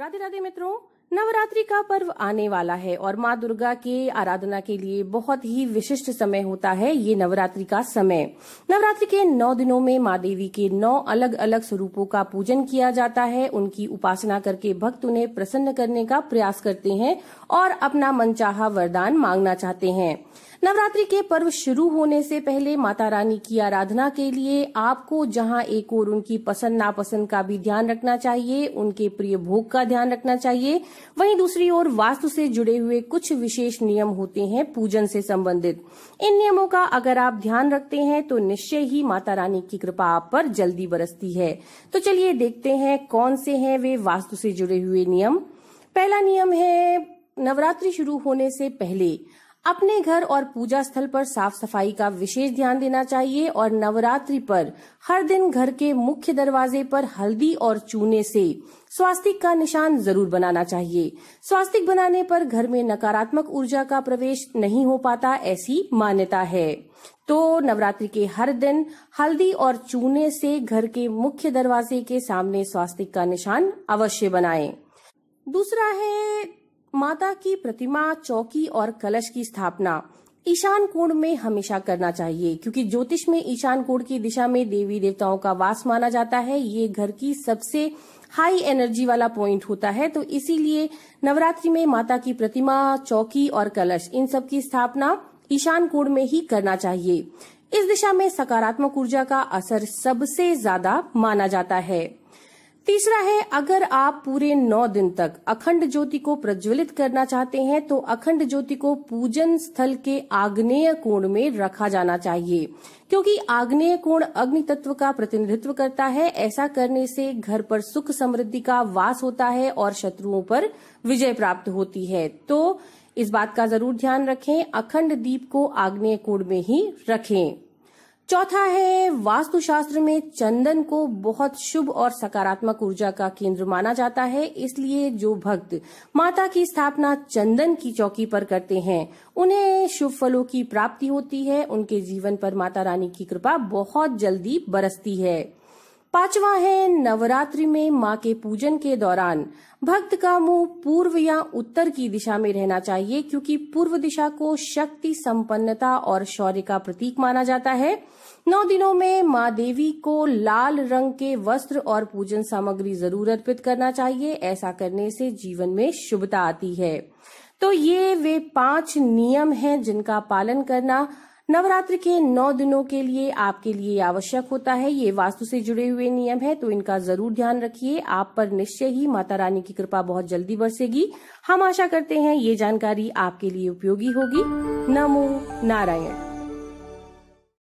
राधे राधे मित्रों नवरात्रि का पर्व आने वाला है और माँ दुर्गा के आराधना के लिए बहुत ही विशिष्ट समय होता है ये नवरात्रि का समय नवरात्रि के नौ दिनों में माँ देवी के नौ अलग अलग स्वरूपों का पूजन किया जाता है उनकी उपासना करके भक्त उन्हें प्रसन्न करने का प्रयास करते हैं और अपना मनचाहा वरदान मांगना चाहते हैं नवरात्रि के पर्व शुरू होने से पहले माता रानी की आराधना के लिए आपको जहां एक और उनकी पसंद नापसंद का भी ध्यान रखना चाहिए उनके प्रिय भोग का ध्यान रखना चाहिए वहीं दूसरी ओर वास्तु से जुड़े हुए कुछ विशेष नियम होते हैं पूजन से संबंधित इन नियमों का अगर आप ध्यान रखते हैं तो निश्चय ही माता रानी की कृपा आप पर जल्दी बरसती है तो चलिए देखते हैं कौन से हैं वे वास्तु से जुड़े हुए नियम पहला नियम है नवरात्रि शुरू होने से पहले अपने घर और पूजा स्थल पर साफ सफाई का विशेष ध्यान देना चाहिए और नवरात्रि पर हर दिन घर के मुख्य दरवाजे पर हल्दी और चूने से स्वास्तिक का निशान जरूर बनाना चाहिए स्वास्तिक बनाने पर घर में नकारात्मक ऊर्जा का प्रवेश नहीं हो पाता ऐसी मान्यता है तो नवरात्रि के हर दिन हल्दी और चूने से घर के मुख्य दरवाजे के सामने स्वास्तिक का निशान अवश्य बनाएं। दूसरा है माता की प्रतिमा चौकी और कलश की स्थापना ईशान कोण में हमेशा करना चाहिए क्योंकि ज्योतिष में ईशान कोण की दिशा में देवी देवताओं का वास माना जाता है ये घर की सबसे हाई एनर्जी वाला पॉइंट होता है तो इसीलिए नवरात्रि में माता की प्रतिमा चौकी और कलश इन सब की स्थापना ईशान कोण में ही करना चाहिए इस दिशा में सकारात्मक ऊर्जा का असर सबसे ज्यादा माना जाता है तीसरा है अगर आप पूरे नौ दिन तक अखंड ज्योति को प्रज्वलित करना चाहते हैं तो अखंड ज्योति को पूजन स्थल के आग्नेय कोण में रखा जाना चाहिए क्योंकि आग्नेय कोण अग्नि तत्व का प्रतिनिधित्व करता है ऐसा करने से घर पर सुख समृद्धि का वास होता है और शत्रुओं पर विजय प्राप्त होती है तो इस बात का जरूर ध्यान रखें अखंड दीप को आग्नेय कोण में ही रखें चौथा है वास्तुशास्त्र में चंदन को बहुत शुभ और सकारात्मक ऊर्जा का केंद्र माना जाता है इसलिए जो भक्त माता की स्थापना चंदन की चौकी पर करते हैं उन्हें शुभ फलों की प्राप्ति होती है उनके जीवन पर माता रानी की कृपा बहुत जल्दी बरसती है पांचवा है नवरात्रि में मां के पूजन के दौरान भक्त का मुंह पूर्व या उत्तर की दिशा में रहना चाहिए क्योंकि पूर्व दिशा को शक्ति संपन्नता और शौर्य का प्रतीक माना जाता है नौ दिनों में मां देवी को लाल रंग के वस्त्र और पूजन सामग्री जरूर अर्पित करना चाहिए ऐसा करने से जीवन में शुभता आती है तो ये वे पांच नियम हैं जिनका पालन करना नवरात्र के नौ दिनों के लिए आपके लिए आवश्यक होता है ये वास्तु से जुड़े हुए नियम है तो इनका जरूर ध्यान रखिए आप पर निश्चय ही माता रानी की कृपा बहुत जल्दी बरसेगी हम आशा करते हैं ये जानकारी आपके लिए उपयोगी होगी नमो नारायण